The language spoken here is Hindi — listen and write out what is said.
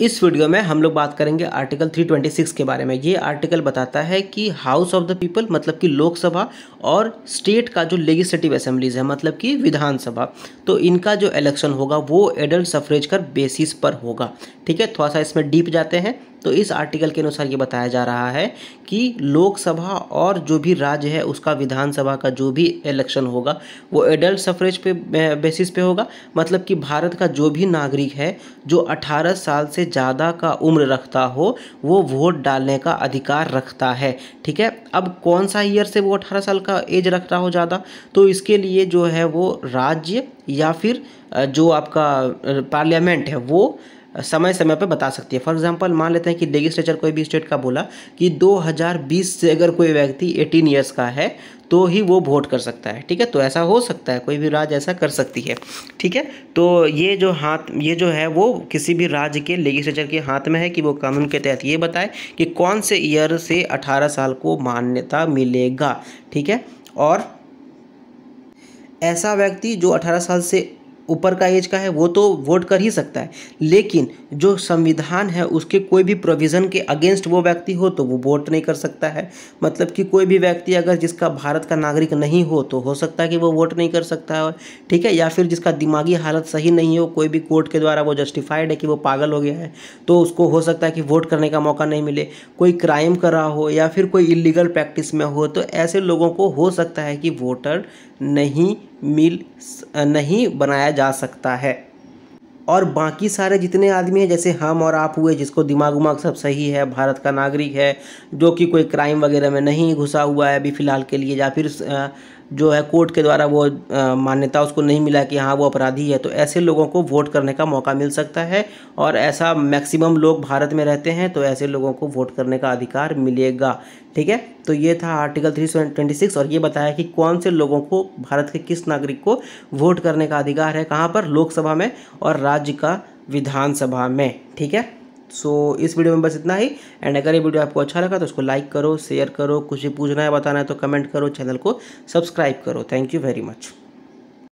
इस वीडियो में हम लोग बात करेंगे आर्टिकल 326 के बारे में ये आर्टिकल बताता है कि हाउस ऑफ द पीपल मतलब कि लोकसभा और स्टेट का जो लेजिस्लेटिव असेंबलीज है मतलब कि विधानसभा तो इनका जो इलेक्शन होगा वो एडल्ट सफरेज कर बेसिस पर होगा ठीक है थोड़ा सा इसमें डीप जाते हैं तो इस आर्टिकल के अनुसार ये बताया जा रहा है कि लोकसभा और जो भी राज्य है उसका विधानसभा का जो भी इलेक्शन होगा वो एडल्ट सफरेज पे बेसिस पे होगा मतलब कि भारत का जो भी नागरिक है जो 18 साल से ज़्यादा का उम्र रखता हो वो वोट डालने का अधिकार रखता है ठीक है अब कौन सा ईयर से वो अठारह साल का एज रख रहा हो ज़्यादा तो इसके लिए जो है वो राज्य या फिर जो आपका पार्लियामेंट है वो समय समय पर बता सकती है फॉर एग्जाम्पल मान लेते हैं कि लेगिस्लेचर कोई भी स्टेट का बोला कि 2020 से अगर कोई व्यक्ति 18 ईयर्स का है तो ही वो वोट कर सकता है ठीक है तो ऐसा हो सकता है कोई भी राज्य ऐसा कर सकती है ठीक है तो ये जो हाथ ये जो है वो किसी भी राज्य के लेगिस्लेचर के हाथ में है कि वो कानून के तहत ये बताए कि कौन से ईयर से अठारह साल को मान्यता मिलेगा ठीक है और ऐसा व्यक्ति जो 18 साल से ऊपर का एज का है वो तो वोट कर ही सकता है लेकिन जो संविधान है उसके कोई भी प्रोविज़न के अगेंस्ट वो व्यक्ति हो तो वो वोट नहीं कर सकता है मतलब कि कोई भी व्यक्ति अगर जिसका भारत का नागरिक नहीं हो तो हो सकता है कि वो वोट नहीं कर सकता है ठीक है या फिर जिसका दिमागी हालत सही नहीं हो कोई भी कोर्ट के द्वारा वो जस्टिफाइड है कि वो पागल हो गया है तो उसको हो सकता है कि वोट करने का मौका नहीं मिले कोई क्राइम कर रहा हो या फिर कोई इलीगल प्रैक्टिस में हो तो ऐसे लोगों को हो सकता है कि वोटर नहीं मील नहीं बनाया जा सकता है और बाकी सारे जितने आदमी हैं जैसे हम और आप हुए जिसको दिमाग उमाग सब सही है भारत का नागरिक है जो कि कोई क्राइम वगैरह में नहीं घुसा हुआ है अभी फ़िलहाल के लिए या फिर जो है कोर्ट के द्वारा वो मान्यता उसको नहीं मिला कि हाँ वो अपराधी है तो ऐसे लोगों को वोट करने का मौका मिल सकता है और ऐसा मैक्सिमम लोग भारत में रहते हैं तो ऐसे लोगों को वोट करने का अधिकार मिलेगा ठीक है तो ये था आर्टिकल थ्री ट्वेंटी सिक्स और ये बताया कि कौन से लोगों को भारत के किस नागरिक को वोट करने का अधिकार है कहाँ पर लोकसभा में और राज्य का विधानसभा में ठीक है सो so, इस वीडियो में बस इतना ही एंड अगर ये वीडियो आपको अच्छा लगा तो उसको लाइक करो शेयर करो कुछ भी पूछना है बताना है तो कमेंट करो चैनल को सब्सक्राइब करो थैंक यू वेरी मच